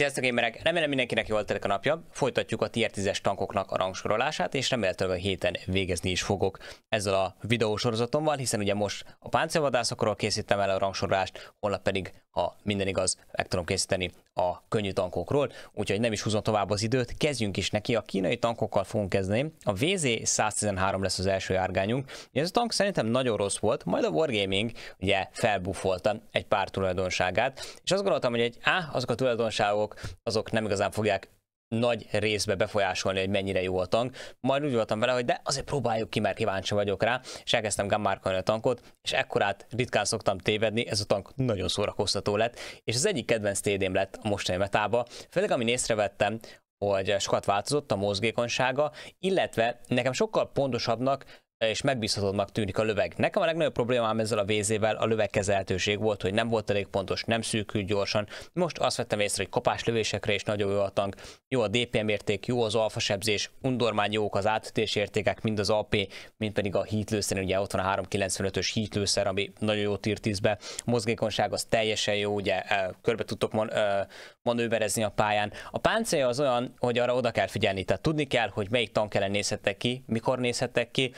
Sziasztok emberek! Remélem mindenkinek jól telik a napja. Folytatjuk a tier 10-es tankoknak a rangsorolását, és remélhetőleg a héten végezni is fogok ezzel a videósorozatommal, hiszen ugye most a páncélvadászokról készítem el a rangsorolást, holnap pedig ha minden igaz, meg tudom készíteni a könnyű tankokról, úgyhogy nem is húzom tovább az időt, kezdjünk is neki, a kínai tankokkal fogunk kezdeni, a VZ-113 lesz az első járgányunk, ez a tank szerintem nagyon rossz volt, majd a Wargaming ugye felbuffolta egy pár tulajdonságát, és azt gondoltam, hogy egy, á, azok a tulajdonságok, azok nem igazán fogják nagy részbe befolyásolni, hogy mennyire jó a tank. Majd úgy voltam vele, hogy de azért próbáljuk ki, mert kíváncsi vagyok rá, és elkezdtem gammárkolni a tankot, és ekkorát ritkán szoktam tévedni, ez a tank nagyon szórakoztató lett, és az egyik kedvenc td lett a mostani metába, főleg ami észrevettem, hogy sokat változott a mozgékonysága, illetve nekem sokkal pontosabbnak és megbízhatóbbnak tűnik a löveg. Nekem a legnagyobb problémám ezzel a vézével a lövegkezelhetőség volt, hogy nem volt elég pontos, nem szűkült gyorsan. Most azt vettem észre, hogy kapás lövésekre is nagyon jó a tank. Jó a DPM érték, jó az alfa sebzés, undormány jók az átütés értékek, mind az AP, mind pedig a hítlőszer, ugye ott van a 395-ös hítlőszer, ami nagyon jó tier 10-be. A mozgékonyság az teljesen jó, ugye eh, körbe tudtok mon- eh, manőverezni a pályán. A páncél az olyan, hogy arra oda kell figyelni, tehát tudni kell, hogy melyik tank ellen nézhettek ki, mikor nézhettek ki,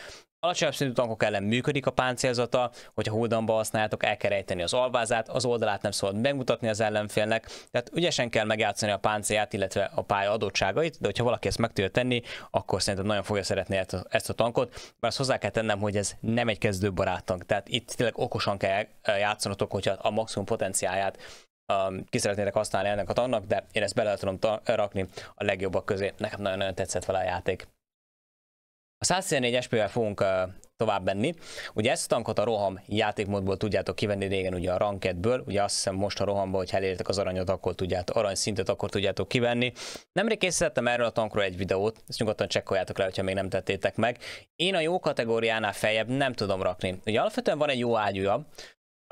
Alacsonyabb szintű tankok ellen működik a páncélzata, hogyha huldamba használjátok, el kell rejteni az alvázát, az oldalát nem szabad megmutatni az ellenfélnek, tehát ügyesen kell megjátszani a páncélját, illetve a pálya adottságait, de hogyha valaki ezt meg tudja tenni, akkor szerintem nagyon fogja szeretni ezt a tankot, mert azt hozzá kell tennem, hogy ez nem egy kezdő barátunk, tehát itt tényleg okosan kell játszonotok, hogyha a maximum potenciáját um, ki szeretnétek használni ennek tannak, de én ezt bele tudom rakni a legjobbak közé. Nekem nagyon-nagyon tetszett vele a játék. A 114 SP-vel fogunk uh, tovább menni. Ugye ezt a tankot a roham játékmódból tudjátok kivenni régen ugye a rankedből, ugye azt hiszem most a rohamba, hogy elértek az aranyot, akkor tudjátok, arany szintet akkor tudjátok kivenni. Nemrég készítettem erről a tankról egy videót, ezt nyugodtan csekkoljátok le, hogyha még nem tettétek meg. Én a jó kategóriánál feljebb nem tudom rakni. Ugye alapvetően van egy jó ágyúja,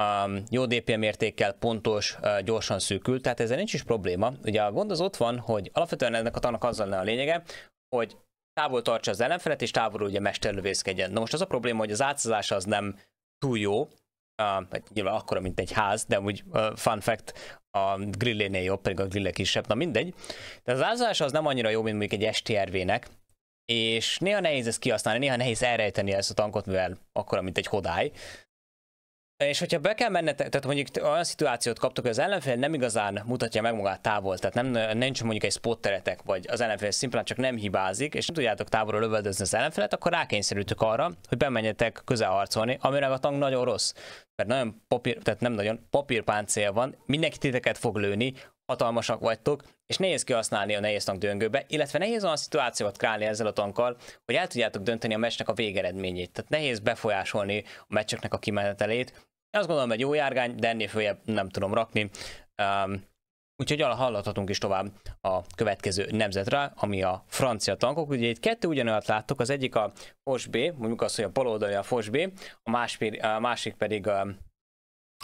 Um, jó DPM értékkel pontos, uh, gyorsan szűkül, tehát ezzel nincs is probléma. Ugye a gond az ott van, hogy alapvetően ennek a tanak azzal a lényege, hogy távol tartsa az ellenfelet, és távol ugye mesterlövészkedjen. Na most az a probléma, hogy az átszázás az nem túl jó, uh, hát nyilván akkora, mint egy ház, de úgy uh, fun fact, a grillénél jobb, pedig a grille kisebb, na mindegy. De az ázás az nem annyira jó, mint mondjuk egy STRV-nek, és néha nehéz ezt kihasználni, néha nehéz elrejteni ezt a tankot, mivel akkora, mint egy hodály. És hogyha be kell mennetek, tehát mondjuk olyan szituációt kaptok, hogy az ellenfél nem igazán mutatja meg magát távol, tehát nem, nincs mondjuk egy spotteretek, vagy az ellenfél szimplán csak nem hibázik, és nem tudjátok távolról lövöldözni az ellenfelet, akkor rákényszerültök arra, hogy bemenjetek közel harcolni, amire a tank nagyon rossz. Mert nagyon papír, tehát nem nagyon papírpáncél van, mindenki titeket fog lőni, hatalmasak vagytok, és nehéz kihasználni a nehéz tank döngőbe, illetve nehéz olyan szituációt králni ezzel a tankkal, hogy el tudjátok dönteni a meccsnek a végeredményét. Tehát nehéz befolyásolni a meccseknek a kimenetelét, azt gondolom, egy jó járgány, de ennél följebb nem tudom rakni. Um, Úgyhogy hallhatunk is tovább a következő nemzetre, ami a francia tankok. Ugye itt kettő ugyanolyat láttok, az egyik a FOSB, mondjuk azt, hogy a bal oldali a FOSB, a, a másik pedig a,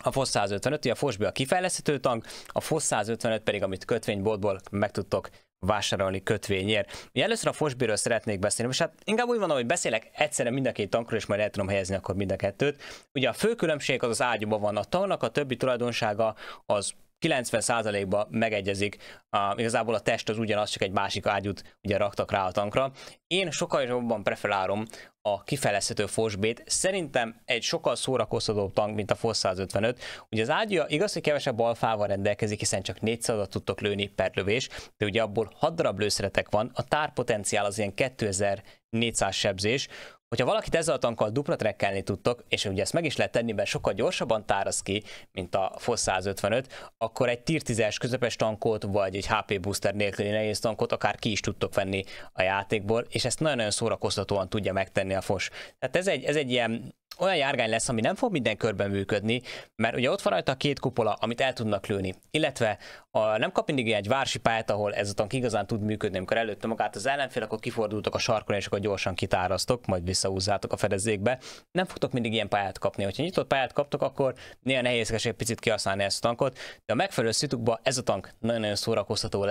a FOSZ 155, ugye a FOSZ a kifejleszthető tank, a FOSZ 155 pedig, amit kötvényboltból meg tudtok vásárolni kötvényért. Ugye először a FOSZ szeretnék beszélni, és hát inkább úgy van, hogy beszélek egyszerre mind a két tankról, és majd el tudom helyezni akkor mind a kettőt. Ugye a fő különbség az az ágyúban van, a tanknak a többi tulajdonsága az 90%-ban megegyezik, a, igazából a test az ugyanaz, csak egy másik ágyút ugye raktak rá a tankra. Én sokkal jobban preferálom a kifejleszthető fosbét, szerintem egy sokkal szórakoztatóbb tank, mint a FOSZ 155. Ugye az ágya igaz, hogy kevesebb alfával rendelkezik, hiszen csak 400 tudtok lőni per lövés, de ugye abból 6 darab lőszeretek van, a tárpotenciál az ilyen 2400 sebzés, Hogyha valakit ezzel a tankkal dupla trekkelni tudtok, és ugye ezt meg is lehet tenni, mert sokkal gyorsabban táraz ki, mint a FOSZ 155, akkor egy tier 10-es közepes tankot, vagy egy HP booster nélküli nehéz tankot akár ki is tudtok venni a játékból, és ezt nagyon-nagyon szórakoztatóan tudja megtenni a fosz. Tehát ez egy, ez egy ilyen olyan járgány lesz, ami nem fog minden körben működni, mert ugye ott van rajta a két kupola, amit el tudnak lőni. Illetve a, nem kap mindig egy vársi pályát, ahol ezután igazán tud működni, amikor előtte magát az ellenfél, akkor kifordultok a sarkon, és akkor gyorsan kitárasztok, majd visszahúzzátok a fedezékbe. Nem fogtok mindig ilyen pályát kapni. Ha nyitott pályát kaptok, akkor néha nehézkes egy picit kihasználni ezt a tankot, de a megfelelő szitukba ez a tank nagyon-nagyon szórakoztató,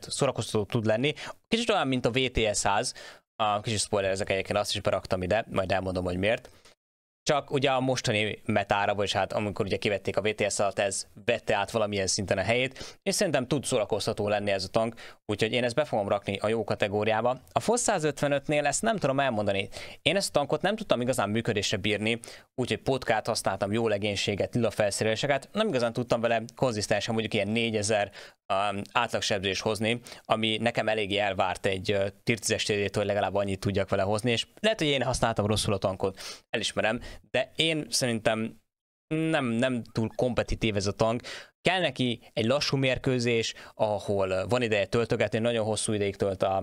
szórakoztató tud lenni. Kicsit olyan, mint a VTS 100, a kicsit spoiler ezek egyébként azt is beraktam ide, majd elmondom, hogy miért csak ugye a mostani metára, vagy hát amikor ugye kivették a VTS alatt, ez vette át valamilyen szinten a helyét, és szerintem tud szórakoztató lenni ez a tank, úgyhogy én ezt be fogom rakni a jó kategóriába. A FOSZ 155-nél ezt nem tudom elmondani. Én ezt a tankot nem tudtam igazán működésre bírni, úgyhogy potkát használtam, jó legénységet, lila felszereléseket, nem igazán tudtam vele konzisztensen mondjuk ilyen 4000 Um, átlagsebzést hozni, ami nekem eléggé elvárt egy tirtizes térjét, hogy legalább annyit tudjak vele hozni, és lehet, hogy én használtam rosszul a tankot, elismerem, de én szerintem nem, nem túl kompetitív ez a tank. Kell neki egy lassú mérkőzés, ahol van ideje töltögetni, nagyon hosszú ideig tölt a,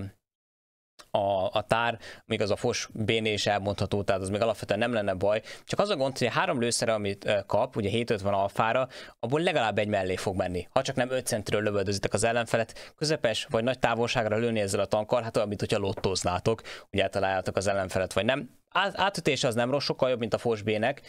a, a tár, még az a fos béné is elmondható, tehát az még alapvetően nem lenne baj. Csak az a gond, hogy a három lőszere, amit kap, ugye van alfára, abból legalább egy mellé fog menni. Ha csak nem 5 centről lövöldözitek az ellenfelet, közepes vagy nagy távolságra lőni ezzel a tankkal, hát olyan, mint hogyha lottoznátok, hogy eltaláljátok az ellenfelet, vagy nem. Át, átütés az nem rossz, sokkal jobb, mint a fosbének,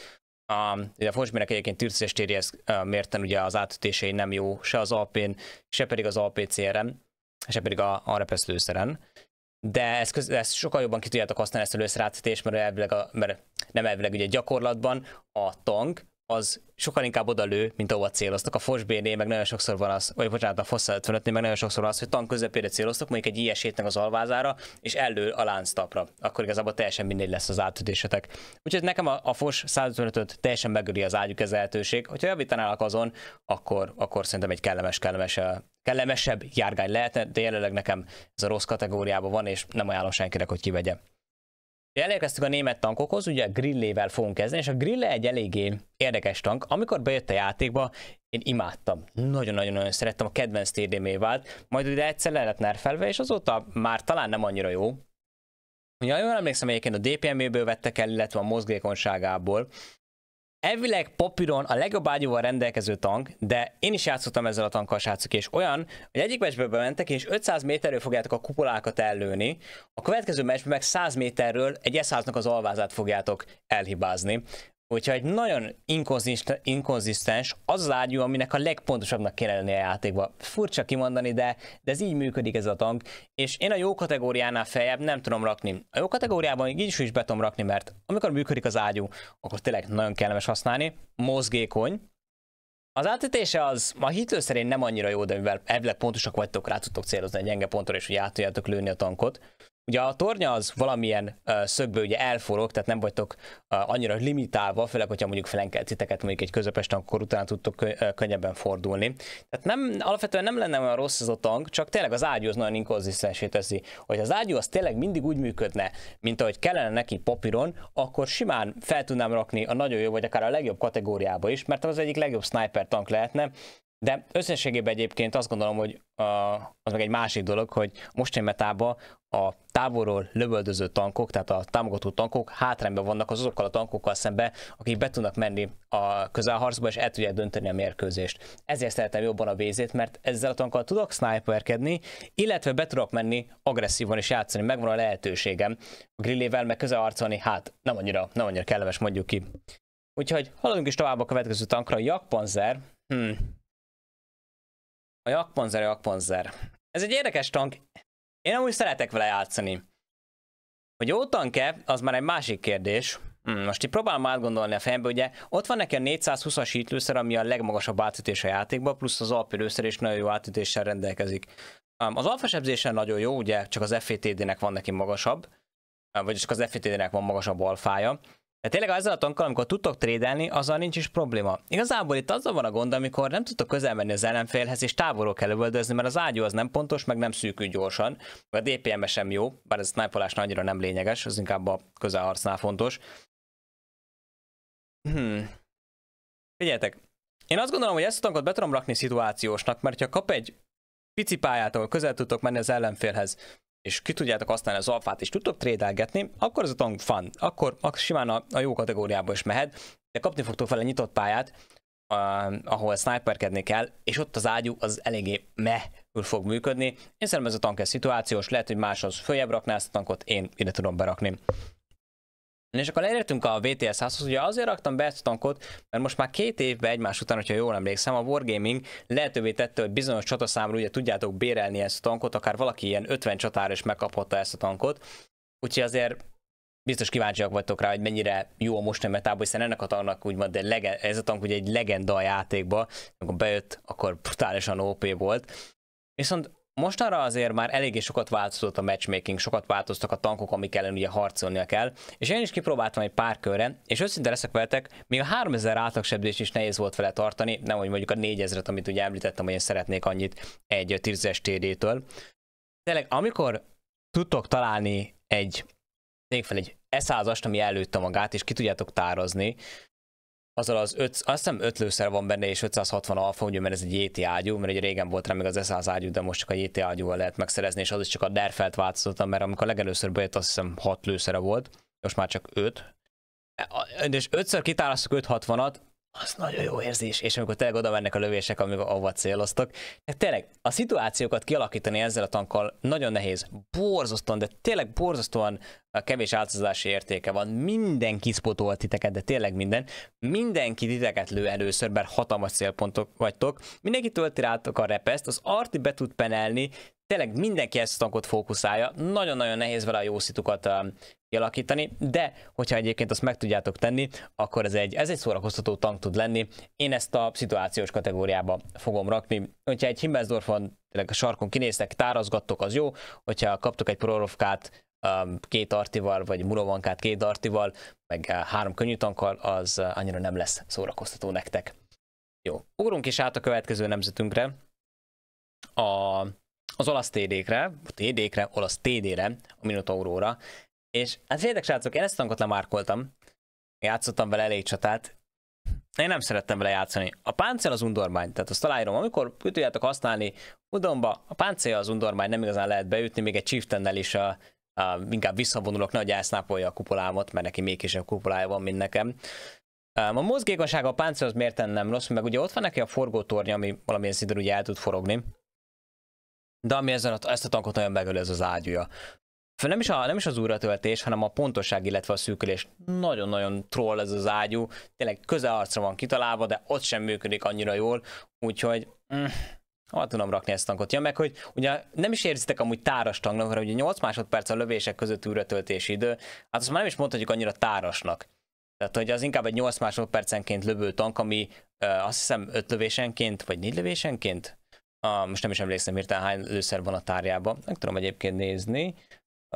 a, ugye a Fosbének egyébként tűrszes térjez mérten ugye az átütései nem jó, se az alpén, se pedig az apcr en se pedig a, a repeszlőszeren de ezt, köz, ezt sokkal jobban ki tudjátok használni ezt a lőszerátítést, mert, elvileg a, mert nem elvileg ugye gyakorlatban a tank az sokkal inkább lő, mint ahova céloztak. A Fosbénél meg nagyon sokszor van az, vagy bocsánat, a Fossa 55 meg nagyon sokszor van az, hogy tank közepére céloztak, mondjuk egy ilyes hétnek az alvázára, és elő a lánctapra. Akkor igazából teljesen mindegy lesz az átütésetek. Úgyhogy nekem a, a Fos 155 teljesen megöli az ágyuk ez lehetőség. Hogyha javítanálak azon, akkor, akkor szerintem egy kellemes, kellemes eh, kellemesebb járgány lehetne, de jelenleg nekem ez a rossz kategóriában van, és nem ajánlom senkinek, hogy kivegye. Elérkeztünk a német tankokhoz, ugye a grillével fogunk kezdeni, és a grille egy eléggé érdekes tank. Amikor bejött a játékba, én imádtam. Nagyon-nagyon-nagyon szerettem, a kedvenc td vált, majd ugye egyszer le lett nerfelve, és azóta már talán nem annyira jó. Ugye jól emlékszem, egyébként a DPM-ből vettek el, illetve a mozgékonyságából, elvileg papíron a legjobb ágyúval rendelkező tank, de én is játszottam ezzel a tankkal, srácok, és olyan, hogy egyik meccsből bementek, és 500 méterről fogjátok a kupolákat ellőni, a következő meccsben meg 100 méterről egy s az alvázát fogjátok elhibázni hogyha egy nagyon inkonzisztens, az az ágyú, aminek a legpontosabbnak kéne lenni a játékba. Furcsa kimondani, de, de ez így működik ez a tank, és én a jó kategóriánál feljebb nem tudom rakni. A jó kategóriában így is, is be tudom rakni, mert amikor működik az ágyú, akkor tényleg nagyon kellemes használni, mozgékony, az átütése az a hitő szerint nem annyira jó, de mivel elvileg pontosak vagytok, rá tudtok célozni egy gyenge pontra, és hogy át tudjátok lőni a tankot. Ugye a tornya az valamilyen uh, szögből ugye elforog, tehát nem vagytok uh, annyira limitálva, főleg, hogyha mondjuk flenkelt titeket mondjuk egy közepes akkor utána tudtok kö- uh, könnyebben fordulni. Tehát nem, alapvetően nem lenne olyan rossz ez a tank, csak tényleg az ágyú az nagyon inkonzisztensé teszi. Hogy az ágyú az tényleg mindig úgy működne, mint ahogy kellene neki papíron, akkor simán fel tudnám rakni a nagyon jó, vagy akár a legjobb kategóriába is, mert az egyik legjobb sniper tank lehetne, de összességében egyébként azt gondolom, hogy a, az meg egy másik dolog, hogy mostani metában a távolról lövöldöző tankok, tehát a támogató tankok hátrányban vannak az azokkal a tankokkal szembe, akik be tudnak menni a közelharcba és el tudják dönteni a mérkőzést. Ezért szeretem jobban a vézét, mert ezzel a tankkal tudok sniperkedni, illetve be tudok menni agresszívan és játszani, megvan a lehetőségem. A grillével meg közelharcolni, hát nem annyira, nem annyira kellemes mondjuk ki. Úgyhogy haladunk is tovább a következő tankra, a Jakpanzer. Hmm, a jakpanzer, a jakpanzer. Ez egy érdekes tank. Én amúgy szeretek vele játszani. Hogy jó tank-e, az már egy másik kérdés. Hmm, most így próbálom átgondolni a fejembe, ugye ott van neki a 420-as hitlőszer, ami a legmagasabb átütés a játékban, plusz az alpilőszer is nagyon jó átütéssel rendelkezik. Hmm, az alfa sebzésen nagyon jó, ugye csak az FTD-nek e van neki magasabb, vagyis csak az FTD-nek e van magasabb alfája. De tényleg azzal a tankkal, amikor tudtok trédelni, azzal nincs is probléma. Igazából itt azzal van a gond, amikor nem tudtok közel menni az ellenfélhez, és távolról kell lövöldözni, mert az ágyú az nem pontos, meg nem szűkül gyorsan. A DPM -e sem jó, bár ez a annyira nem lényeges, az inkább a közelharcnál fontos. Hmm. Figyeljetek, én azt gondolom, hogy ezt a tankot be tudom rakni szituációsnak, mert ha kap egy pici pályát, ahol közel tudtok menni az ellenfélhez, és ki tudjátok használni az alfát, és tudtok trédelgetni, akkor ez a tank fun, akkor simán a, a jó kategóriába is mehet, de kapni fogtok egy nyitott pályát, uh, ahol sniperkedni kell, és ott az ágyú az eléggé mehül fog működni. Én szerintem ez a tank ez szituációs, lehet, hogy máshoz följebb rakná ezt a tankot, én ide tudom berakni. És akkor elértünk a VTS 100-hoz, ugye azért raktam be ezt a tankot, mert most már két évben egymás után, hogyha jól emlékszem, a Wargaming lehetővé tette, hogy bizonyos csataszámra ugye tudjátok bérelni ezt a tankot, akár valaki ilyen 50 csatára is megkaphatta ezt a tankot. Úgyhogy azért biztos kíváncsiak vagytok rá, hogy mennyire jó a mostani metában, hiszen ennek a tanknak úgymond de ez a tank ugye egy legenda a játékba, amikor bejött, akkor brutálisan OP volt. Viszont Mostanra azért már eléggé sokat változott a matchmaking, sokat változtak a tankok, amik ellen ugye harcolnia kell, és én is kipróbáltam egy pár körre, és őszinte leszek veletek, még a 3000 átlagsebzés is nehéz volt vele tartani, nem hogy mondjuk a 4000-et, amit ugye említettem, hogy én szeretnék annyit egy 10-es TD-től. Tényleg, amikor tudtok találni egy, még fel egy e ami előtt ami előtte magát, és ki tudjátok tározni, azzal az öt, azt hiszem öt lőszer van benne, és 560 alfa, ugye, mert ez egy JT ágyú, mert egy régen volt rá még az S100 ágyú, de most csak a JT ágyúval lehet megszerezni, és az is csak a derfelt változata, mert amikor legelőször bejött, azt hiszem 6 lőszere volt, most már csak 5. És ötször kitálasztok 560-at, az nagyon jó érzés, és amikor tényleg oda mennek a lövések, amikor ahova céloztak. De tényleg a szituációkat kialakítani ezzel a tankkal nagyon nehéz. Borzasztóan, de tényleg borzasztóan a kevés áltozási értéke van, mindenki spotol titeket, de tényleg minden, mindenki titeket lő először, bár hatalmas célpontok vagytok, mindenki tölti rátok a repeszt, az arti be tud penelni, tényleg mindenki ezt a tankot fókuszálja, nagyon-nagyon nehéz vele a jó szitukat kialakítani, de hogyha egyébként azt meg tudjátok tenni, akkor ez egy, ez egy szórakoztató tank tud lenni. Én ezt a szituációs kategóriába fogom rakni. Hogyha egy Himmelsdorfon, tényleg a sarkon kinéztek, tárazgattok, az jó. Hogyha kaptok egy prorofkát, Um, két artival, vagy murovankát két artival, meg uh, három könnyű tankkal, az uh, annyira nem lesz szórakoztató nektek. Jó, ugrunk is át a következő nemzetünkre, a, az olasz TD-kre, TD-kre, olasz TD-re, a Minotauróra, és hát féltek srácok, én ezt a tankot lemárkoltam, játszottam vele elég csatát, én nem szerettem vele játszani. A páncél az undormány, tehát azt találom, amikor ki tudjátok használni udomba, a páncél az undormány, nem igazán lehet beütni, még egy chieftennel is a Uh, inkább visszavonulok, nagy elsznápolja a kupolámat, mert neki még kisebb kupolája van, mint nekem. Um, a mozgékonysága a páncél az miért nem rossz, meg ugye ott van neki a forgótornya, ami valamilyen szinten ugye el tud forogni. De ami ezen a, ezt a tankot nagyon megöl, ez az ágyúja. Nem is, a, nem is az újratöltés, hanem a pontosság, illetve a szűkülés. Nagyon-nagyon troll ez az ágyú. Tényleg közel arcra van kitalálva, de ott sem működik annyira jól. Úgyhogy... Mm Hova tudom rakni ezt a tankot? Ja, meg hogy ugye nem is érzitek amúgy táras tanknak, hanem ugye 8 másodperc a lövések között töltési idő, hát azt már nem is mondhatjuk annyira tárasnak. Tehát, hogy az inkább egy 8 másodpercenként lövő tank, ami uh, azt hiszem 5 lövésenként, vagy 4 lövésenként? Uh, most nem is emlékszem hirtelen hány lőszer van a tárjában. Meg tudom egyébként nézni.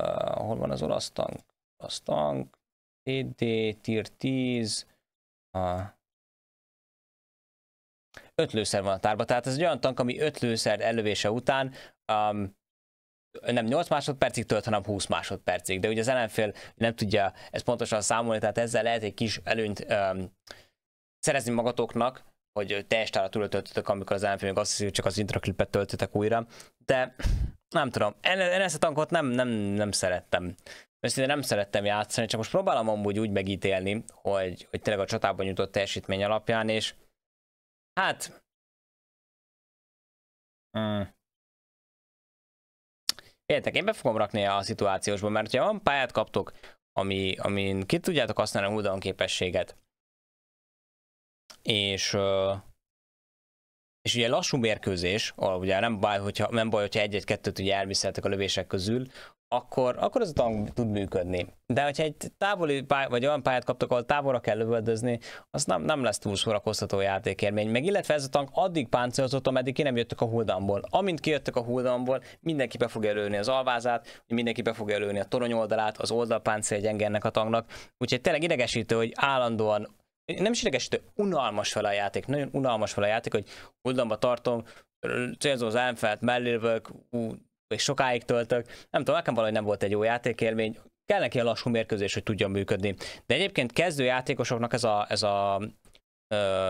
Uh, hol van az olasz tank? Olasz tank, TD, tier 10, uh, lőszer van a tárba. Tehát ez egy olyan tank, ami lőszer elővése után um, nem 8 másodpercig tölt, hanem 20 másodpercig. De ugye az ellenfél nem tudja ezt pontosan számolni, tehát ezzel lehet egy kis előnyt um, szerezni magatoknak, hogy teljes tárat újra töltöttek, amikor az ellenfél még azt hiszi, hogy csak az intraklipet töltöttek újra. De nem tudom, én, én ezt a tankot nem, nem, nem szerettem. Őszintén nem szerettem játszani, csak most próbálom amúgy úgy megítélni, hogy, hogy tényleg a csatában jutott teljesítmény alapján, és Hát... Hmm. Értek, én be fogom rakni a szituációsba, mert ha van pályát kaptok, ami, amin ki tudjátok használni a húdan képességet, és és ugye lassú mérkőzés, ahol ugye nem baj, hogyha, nem baj, hogyha egy-egy-kettőt ugye elviszeltek a lövések közül, akkor, akkor az tank tud működni. De hogyha egy távoli pály, vagy olyan pályát kaptok, ahol távolra kell lövöldözni, az nem, nem lesz túl szórakoztató játékérmény. Meg illetve ez a tank addig páncélozott, ameddig ki nem jöttök a huldamból. Amint kijöttek a huldamból, mindenki be fog előni az alvázát, mindenki be fog előni a torony oldalát, az oldalpáncél gyenge ennek a tanknak. Úgyhogy tényleg idegesítő, hogy állandóan nem is idegesítő, unalmas fel a játék, nagyon unalmas fel a játék, hogy huldamba tartom, célzó az ellenfelt, mellélvök, és sokáig töltök. Nem tudom, nekem valahogy nem volt egy jó játékélmény. Kell neki a lassú mérkőzés, hogy tudjon működni. De egyébként kezdő játékosoknak ez a, ez a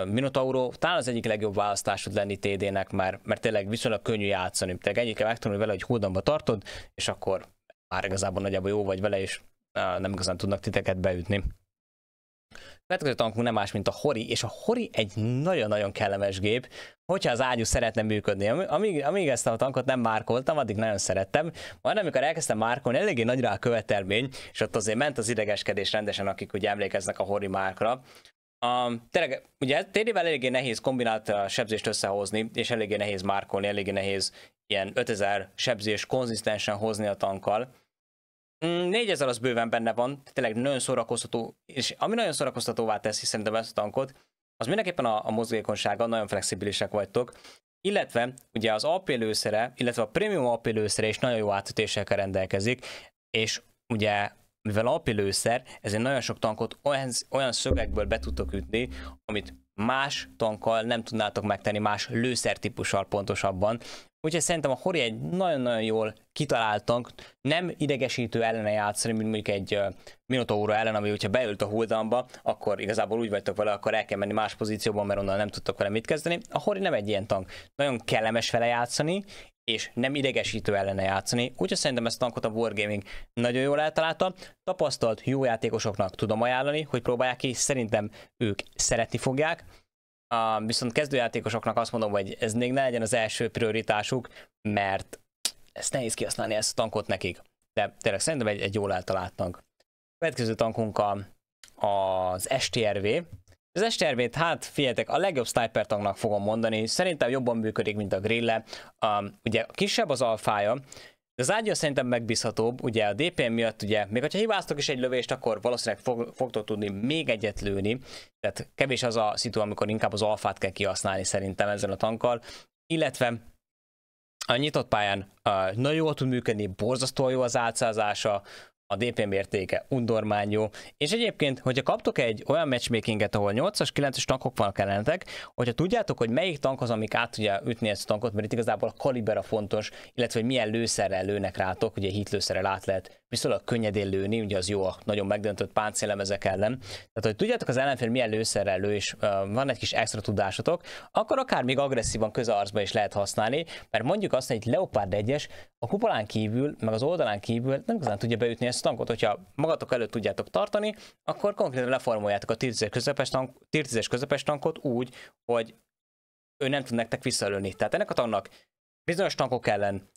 Minotauro talán az egyik legjobb választás tud lenni TD-nek, mert, mert tényleg viszonylag könnyű játszani. Tehát ennyit kell megtanulni vele, hogy hódamba tartod, és akkor már igazából nagyjából jó vagy vele, és nem igazán tudnak titeket beütni következő tankunk nem más, mint a Hori, és a Hori egy nagyon-nagyon kellemes gép, hogyha az ágyú szeretne működni. Amíg, amíg ezt a tankot nem márkoltam, addig nagyon szerettem. Majd amikor elkezdtem márkolni, eléggé nagy rá a követelmény, és ott azért ment az idegeskedés rendesen, akik ugye emlékeznek a Hori márkra. A, tényleg, ugye tényleg eléggé nehéz kombinált sebzést összehozni, és eléggé nehéz márkolni, eléggé nehéz ilyen 5000 sebzést konzisztensen hozni a tankkal. 4000 mm, az bőven benne van, tényleg nagyon szórakoztató, és ami nagyon szórakoztatóvá teszi szerintem ezt a tankot, az mindenképpen a, a mozgékonysága, nagyon flexibilisek vagytok, illetve ugye az AP lőszere, illetve a premium AP lőszere is nagyon jó átütésekkel rendelkezik, és ugye mivel AP lőszer, ezért nagyon sok tankot olyan, olyan szögekből be tudtok ütni, amit más tankkal nem tudnátok megtenni, más típussal pontosabban, Úgyhogy szerintem a Hori egy nagyon-nagyon jól kitaláltunk, nem idegesítő ellene játszani, mint mondjuk egy uh, Minotauro ellen, ami hogyha beült a huldamba, akkor igazából úgy vagytok vele, akkor el kell menni más pozícióban, mert onnan nem tudtak vele mit kezdeni. A Hori nem egy ilyen tank. Nagyon kellemes vele játszani, és nem idegesítő ellene játszani, úgyhogy szerintem ezt tankot a Wargaming nagyon jól eltalálta. Tapasztalt jó játékosoknak tudom ajánlani, hogy próbálják ki, szerintem ők szeretni fogják. Um, viszont kezdőjátékosoknak azt mondom, hogy ez még ne legyen az első prioritásuk, mert ezt nehéz kihasználni ezt a tankot nekik. De tényleg szerintem egy, egy jól eltaláltnak. A következő tankunk a, az STRV. Az STRV-t, hát figyeljetek, a legjobb sniper tanknak fogom mondani, szerintem jobban működik, mint a grille. Um, ugye kisebb az alfája, de az ágyja szerintem megbízhatóbb, ugye a DPM miatt ugye, még ha hibáztok is egy lövést, akkor valószínűleg fog, fogtok tudni még egyet lőni, tehát kevés az a szitu, amikor inkább az alfát kell kihasználni szerintem ezzel a tankkal, illetve a nyitott pályán uh, nagyon jól tud működni, borzasztó jó az átszázása, a DPM értéke undormány jó. És egyébként, hogyha kaptok egy olyan matchmakinget, ahol 8-as, 9 as tankok vannak ellenetek, hogyha tudjátok, hogy melyik tank az, amik át tudja ütni ezt a tankot, mert itt igazából a kaliber a fontos, illetve hogy milyen lőszerrel lőnek rátok, ugye hitlőszerrel át lehet viszonylag könnyedén lőni, ugye az jó a nagyon megdöntött páncélemezek ellen. Tehát, hogy tudjátok az ellenfél milyen lőszerrel lő, és uh, van egy kis extra tudásotok, akkor akár még agresszívan közarcban is lehet használni, mert mondjuk azt, hogy egy Leopard 1-es a kupolán kívül, meg az oldalán kívül nem igazán tudja beütni ezt ezt a tankot, hogyha magatok előtt tudjátok tartani, akkor konkrétan leformoljátok a tier közepes, tank, tier közepes tankot úgy, hogy ő nem tud nektek visszaölni. Tehát ennek a tanknak bizonyos tankok ellen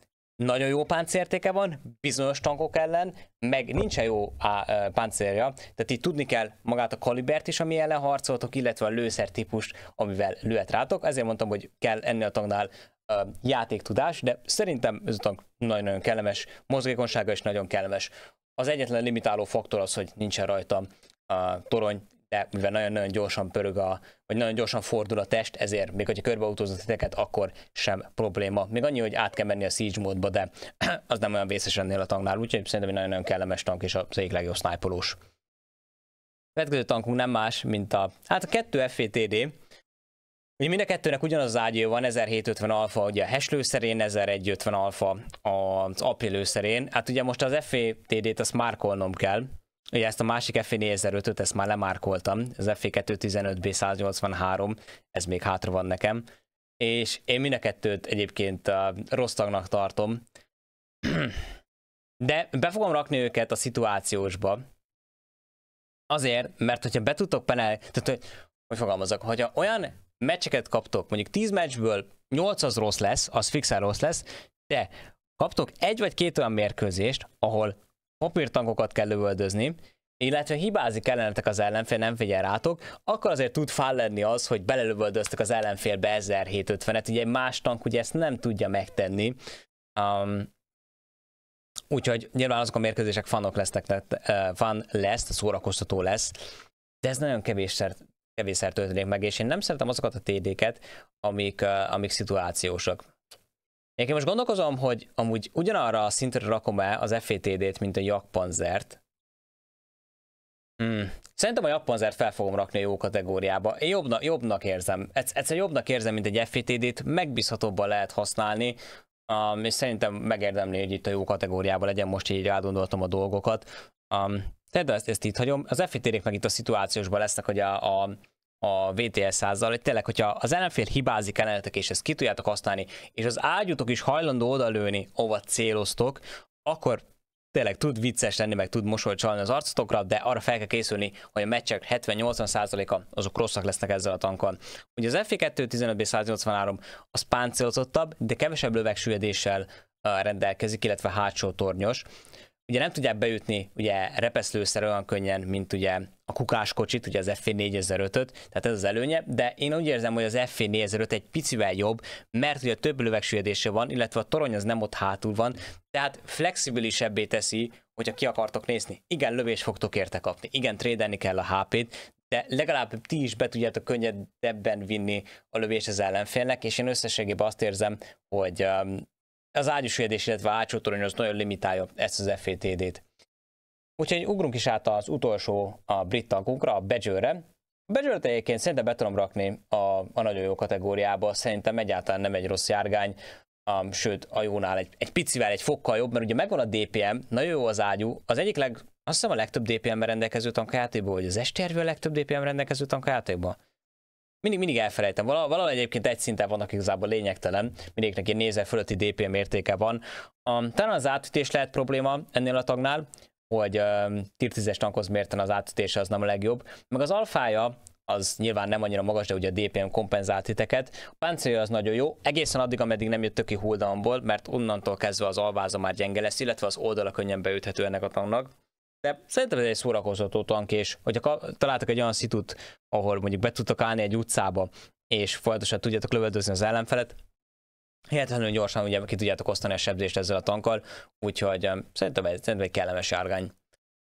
nagyon jó páncértéke van, bizonyos tankok ellen, meg nincsen jó á, ö, páncérja, tehát itt tudni kell magát a kalibert is, ami ellen harcoltok, illetve a típust, amivel lőhet rátok, ezért mondtam, hogy kell ennél a tanknál ö, játéktudás, de szerintem ez a tank nagyon-nagyon kellemes, mozgékonysága is nagyon kellemes. Az egyetlen limitáló faktor az, hogy nincsen rajta a torony, de mivel nagyon-nagyon gyorsan pörög a, vagy nagyon gyorsan fordul a test, ezért még hogyha körbeautóznak titeket, akkor sem probléma. Még annyi, hogy át kell menni a Siege módba, de az nem olyan vészes ennél a tanknál, úgyhogy szerintem egy nagyon-nagyon kellemes tank és az egyik legjobb sniperós. Következő tankunk nem más, mint a, hát a 2 FETD, Ugye mind a kettőnek ugyanaz az ágyja van, 1750 alfa, ugye a hash lőszerén, 1150 alfa az april lőszerén. Hát ugye most az FETD-t azt márkolnom kell, Ugye ezt a másik F45-öt, e ezt már lemárkoltam, az F215B183, ez még hátra van nekem, és én mind a kettőt egyébként uh, rossz tagnak tartom, de be fogom rakni őket a szituációsba, azért, mert hogyha be tudtok penel, tehát hogy, hogy fogalmazok, hogyha olyan meccseket kaptok, mondjuk 10 meccsből 8 az rossz lesz, az fixen rossz lesz, de kaptok egy vagy két olyan mérkőzést, ahol papírtankokat kell lövöldözni, illetve hibázik ellenetek az ellenfél, nem figyel rátok, akkor azért tud fál lenni az, hogy belelövöldöztek az ellenfélbe 1750-et, ugye egy más tank ugye ezt nem tudja megtenni. Um, úgyhogy nyilván azok a mérkőzések fanok lesznek, van eh, fan lesz, szórakoztató lesz, de ez nagyon kevésszer kevésszer történik meg, és én nem szeretem azokat a TD-ket, amik, amik szituációsak. Én most gondolkozom, hogy amúgy ugyanarra a szintre rakom el az FETD-t, mint a jakpanzert. Hmm. Szerintem a jakpanzert fel fogom rakni a jó kategóriába. Én jobbna, jobbnak érzem. Egyszer jobbnak érzem, mint egy FETD-t, megbízhatóbban lehet használni, um, és szerintem megérdemli, hogy itt a jó kategóriában legyen, most így rádondoltam a dolgokat. Um, tehát ezt, ezt itt hagyom. Az ftr meg itt a szituációsban lesznek, hogy a, a a VTS-százal, hogy tényleg, hogyha az ellenfél hibázik ellenetek, és ezt ki tudjátok használni, és az ágyútok is hajlandó odalőni, ova céloztok, akkor tényleg tud vicces lenni, meg tud mosolyt csalni az arcotokra, de arra fel kell készülni, hogy a meccsek 70-80%-a azok rosszak lesznek ezzel a tankon. Ugye az FE2 15B183 az páncélozottabb, de kevesebb lövegsüledéssel rendelkezik, illetve hátsó tornyos ugye nem tudják beütni ugye repeszlőszer olyan könnyen, mint ugye a kukáskocsit, ugye az F4005-öt, tehát ez az előnye, de én úgy érzem, hogy az F4005 egy picivel jobb, mert ugye több lövegsüllyedése van, illetve a torony az nem ott hátul van, tehát flexibilisebbé teszi, hogyha ki akartok nézni. Igen, lövés fogtok érte kapni, igen, trédelni kell a HP-t, de legalább ti is be tudjátok könnyedebben vinni a lövés az ellenfélnek, és én összességében azt érzem, hogy um, az ágyusvédés, illetve ácsótorony az nagyon limitálja ezt az fatd e t Úgyhogy ugrunk is át az utolsó a brit tankunkra, a Badger-re. A Badger egyébként szerintem be tudom rakni a, a nagyon jó kategóriába, szerintem egyáltalán nem egy rossz járgány, um, sőt a jónál egy, egy picivel, egy fokkal jobb, mert ugye megvan a DPM, nagyon jó az ágyú, az egyik leg, azt hiszem a legtöbb DPM-ben rendelkező tank vagy az STRV a legtöbb DPM rendelkező tank mindig, mindig elfelejtem. Valahol, valahol egyébként egy szinten vannak igazából lényegtelen, mindegyiknek egy nézel fölötti DPM értéke van. Um, talán az átütés lehet probléma ennél a tagnál, hogy um, tier 10-es tankhoz mérten az átütése az nem a legjobb. Meg az alfája az nyilván nem annyira magas, de ugye a DPM kompenzált titeket. A páncélja az nagyon jó, egészen addig, ameddig nem jött töki holdamból, mert onnantól kezdve az alváza már gyenge lesz, illetve az oldala könnyen beüthető ennek a tanknak. De szerintem ez egy tank, és hogyha találtak egy olyan szitut, ahol mondjuk be tudtok állni egy utcába, és folyamatosan tudjátok lövöldözni az ellenfelet, hihetetlenül gyorsan ugye ki tudjátok osztani a sebzést ezzel a tankkal, úgyhogy um, szerintem, ez, szerintem egy kellemes járgány. A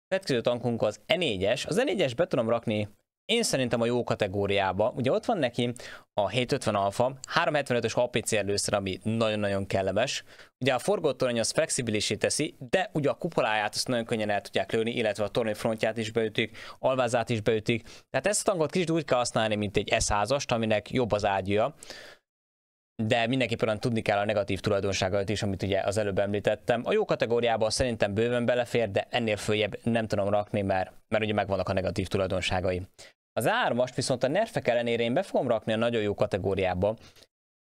következő tankunk az E4-es. Az E4-es be tudom rakni én szerintem a jó kategóriába. Ugye ott van neki a 750 alfa, 375-ös APC először, ami nagyon-nagyon kellemes. Ugye a forgott torony az flexibilisé teszi, de ugye a kupoláját azt nagyon könnyen el tudják lőni, illetve a torony frontját is beütik, alvázát is beütik. Tehát ezt a tankot kicsit úgy kell használni, mint egy S100-ast, aminek jobb az ágyja de mindenképpen tudni kell a negatív tulajdonságait is, amit ugye az előbb említettem. A jó kategóriába szerintem bőven belefér, de ennél följebb nem tudom rakni, mert, mert ugye megvannak a negatív tulajdonságai. Az ármast viszont a nerfek ellenére én be fogom rakni a nagyon jó kategóriába,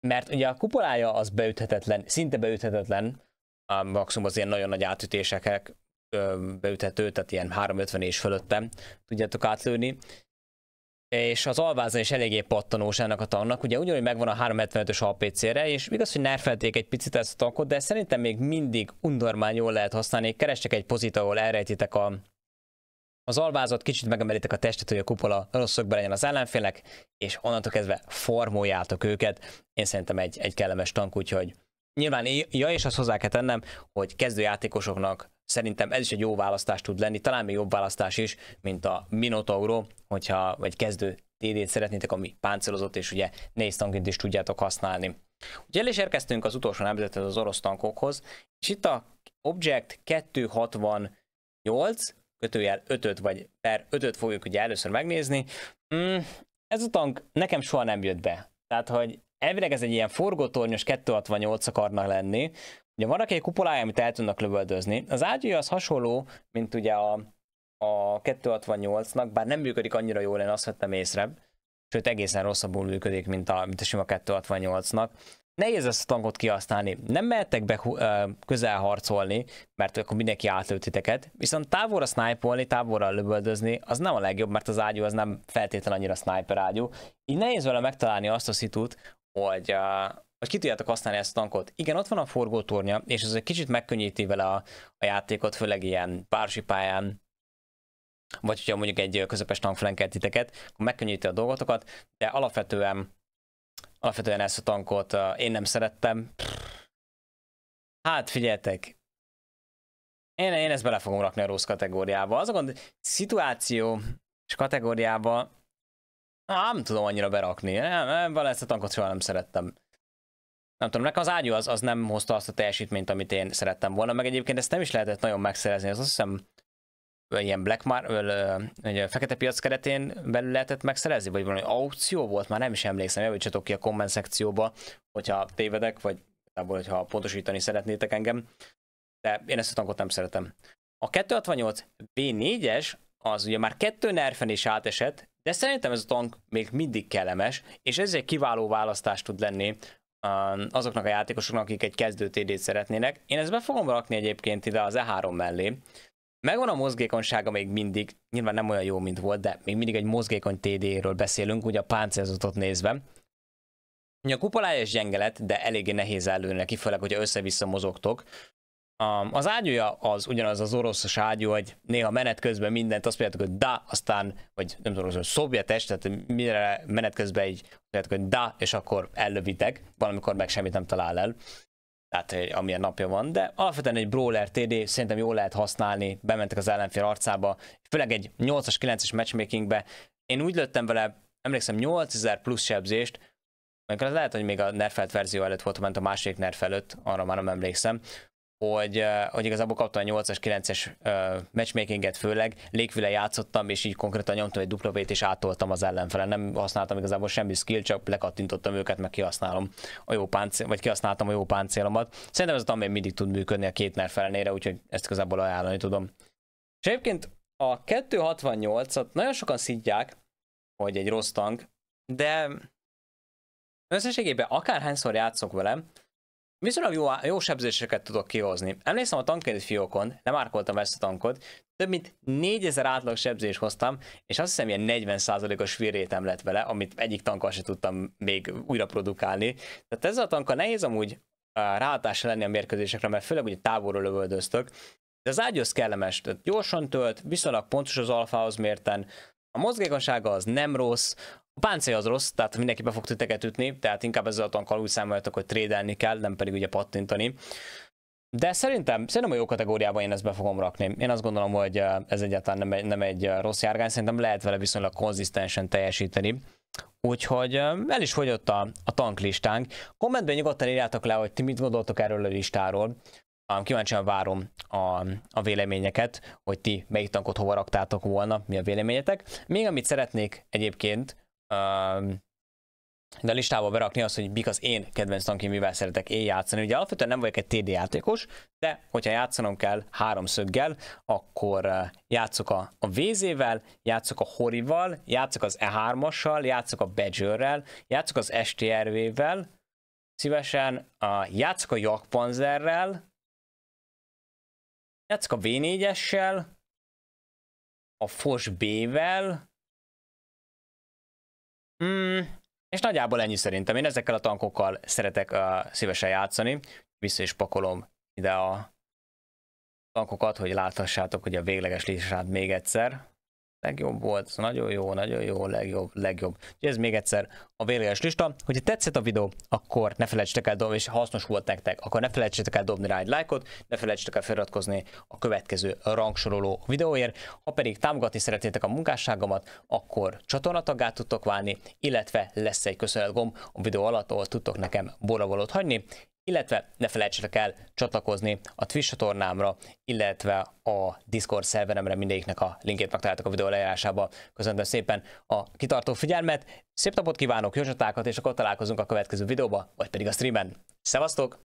mert ugye a kupolája az beüthetetlen, szinte beüthetetlen, a maximum az ilyen nagyon nagy átütésekek beüthető, tehát ilyen 350 és fölöttem tudjátok átlőni, és az alvázan is eléggé pattanós ennek a tannak, ugye ugyanúgy megvan a 375-ös APC-re, és igaz, hogy nerfelték egy picit ezt a tankot, de szerintem még mindig undormán jól lehet használni, kerestek egy pozit, ahol elrejtitek a az alvázat, kicsit megemelitek a testet, hogy a kupola rosszokban legyen az ellenfélnek, és onnantól kezdve formoljátok őket. Én szerintem egy, egy kellemes tank, úgyhogy nyilván, ja, és azt hozzá kell tennem, hogy kezdőjátékosoknak szerintem ez is egy jó választás tud lenni, talán még jobb választás is, mint a Minotauro, hogyha egy kezdő TD-t szeretnétek, ami páncélozott, és ugye néz tankint is tudjátok használni. Ugye el is érkeztünk az utolsó nemzethez az orosz tankokhoz, és itt a Object 268, kötőjel 5 vagy per 5 fogjuk ugye először megnézni. Mm, ez a tank nekem soha nem jött be. Tehát, hogy elvileg ez egy ilyen forgótornyos 268 akarnak lenni. Ugye van egy kupolája, amit el tudnak lövöldözni. Az ágyúja az hasonló, mint ugye a, a 268-nak, bár nem működik annyira jól, én azt vettem észre. Sőt, egészen rosszabbul működik, mint a, mint a sima 268-nak nehéz ezt a tankot kihasználni. Nem mehettek be közel harcolni, mert akkor mindenki átlőtiteket. viszont távolra sniperolni, távolra lövöldözni, az nem a legjobb, mert az ágyú az nem feltétlenül annyira sniper ágyú. Így nehéz vele megtalálni azt a szitút, hogy, uh, hogy ki tudjátok használni ezt a tankot. Igen, ott van a forgótornya, és ez egy kicsit megkönnyíti vele a, a játékot, főleg ilyen városi pályán, vagy hogyha mondjuk egy közepes tank titeket, akkor megkönnyíti a dolgotokat, de alapvetően Alapvetően ezt a tankot én nem szerettem. Hát figyeltek, én, én ezt bele fogom rakni a rossz kategóriába. Az a gond, szituáció és kategóriába nem tudom annyira berakni. Nem, nem, vele ezt a tankot soha nem szerettem. Nem tudom, nekem az ágyú az, az nem hozta azt a teljesítményt, amit én szerettem volna, meg egyébként ezt nem is lehetett nagyon megszerezni. Az azt hiszem ilyen black mar, egy fekete piac keretén belül lehetett megszerezni, vagy valami aukció volt, már nem is emlékszem, javítsatok ki a komment szekcióba, hogyha tévedek, vagy igazából, hogyha pontosítani szeretnétek engem, de én ezt a tankot nem szeretem. A 268 b 4 es az ugye már kettő nerfen is átesett, de szerintem ez a tank még mindig kellemes, és ez egy kiváló választás tud lenni azoknak a játékosoknak, akik egy kezdő TD-t szeretnének. Én ezt be fogom rakni egyébként ide az E3 mellé, Megvan a mozgékonysága még mindig, nyilván nem olyan jó, mint volt, de még mindig egy mozgékony TD-ről beszélünk, ugye a páncélzatot nézve. a kupolája is de eléggé nehéz előni neki, főleg, hogyha össze-vissza mozogtok. az ágyúja az ugyanaz az oroszos ágyú, hogy néha menet közben mindent azt mondjátok, hogy da, aztán, vagy nem tudom, hogy szovjetes, tehát mire menet közben így mondjátok, hogy da, és akkor ellövitek, valamikor meg semmit nem talál el tehát eh, amilyen napja van, de alapvetően egy brawler TD szerintem jól lehet használni, bementek az ellenfél arcába, főleg egy 8-as, 9-es matchmakingbe. Én úgy lőttem vele, emlékszem 8000 plusz sebzést, amikor lehet, hogy még a nerfelt verzió előtt volt, ment a másik nerf előtt, arra már nem emlékszem, hogy, hogy igazából kaptam a 8-as, 9-es matchmakinget főleg, légfüle játszottam, és így konkrétan nyomtam egy dupla és átoltam az ellenfele. Nem használtam igazából semmi skill, csak lekattintottam őket, meg kihasználom a jó páncél, vagy kihasználtam a jó páncélomat. Szerintem ez a még mindig tud működni a kétner felnére, úgyhogy ezt igazából ajánlani tudom. És egyébként a 268-at nagyon sokan szidják, hogy egy rossz tank, de összességében akárhányszor játszok velem, viszonylag jó, jó sebzéseket tudok kihozni. Emlékszem a tankéd fiókon, árkoltam ezt a tankot, több mint 4000 átlag sebzést hoztam, és azt hiszem ilyen 40%-os virrétem lett vele, amit egyik tankkal sem tudtam még újra produkálni. Tehát ezzel a tankkal nehéz amúgy ráhatása lenni a mérkőzésekre, mert főleg ugye távolról lövöldöztök, de az ágyos kellemes, tehát gyorsan tölt, viszonylag pontos az alfához mérten, a mozgékonysága az nem rossz, a páncél az rossz, tehát mindenki be fog titeket ütni, tehát inkább ezzel a tankkal úgy számoljatok, hogy trédelni kell, nem pedig ugye pattintani. De szerintem, szerintem a jó kategóriában én ezt be fogom rakni. Én azt gondolom, hogy eh, ez egyáltalán nem egy, nem egy eh, rossz járgány, szerintem lehet vele viszonylag konzisztensen teljesíteni. Úgyhogy eh, el is fogyott a, a listánk. Kommentben nyugodtan írjátok le, hogy ti mit gondoltok erről a listáról. Kíváncsian várom a, a véleményeket, hogy ti melyik tankot hova raktátok volna, mi a véleményetek. Még amit szeretnék egyébként, de a listába berakni azt, hogy mik az én kedvenc tankim, mivel szeretek én játszani. Ugye alapvetően nem vagyok egy TD játékos, de hogyha játszanom kell háromszöggel, akkor játszok a, a VZ-vel, játszok a Horival, játszok az E3-assal, játszok a Badgerrel, játszok az STRV-vel, szívesen játszok a Jagdpanzerrel, játszok a V4-essel, a Fos B-vel, Mm, és nagyjából ennyi szerintem. Én ezekkel a tankokkal szeretek uh, szívesen játszani. Vissza is pakolom ide a tankokat, hogy láthassátok hogy a végleges listát még egyszer. Legjobb volt, ez nagyon jó, nagyon jó, legjobb, legjobb. És ez még egyszer a véleges lista. Hogyha tetszett a videó, akkor ne felejtsetek el dobni, és hasznos volt nektek, akkor ne felejtsetek el dobni rá egy lájkot, ne felejtsetek el feliratkozni a következő rangsoroló videóért. Ha pedig támogatni szeretnétek a munkásságomat, akkor csatornatagá tudtok válni, illetve lesz egy gomb a videó alatt, ahol tudtok nekem boravolót hagyni, illetve ne felejtsetek el csatlakozni a Twitch csatornámra, illetve a Discord szerveremre, mindegyiknek a linkét megtaláltok a videó leírásába. Köszönöm szépen a kitartó figyelmet, szép napot kívánok, jó csatákat, és akkor találkozunk a következő videóba, vagy pedig a streamen. Szevasztok!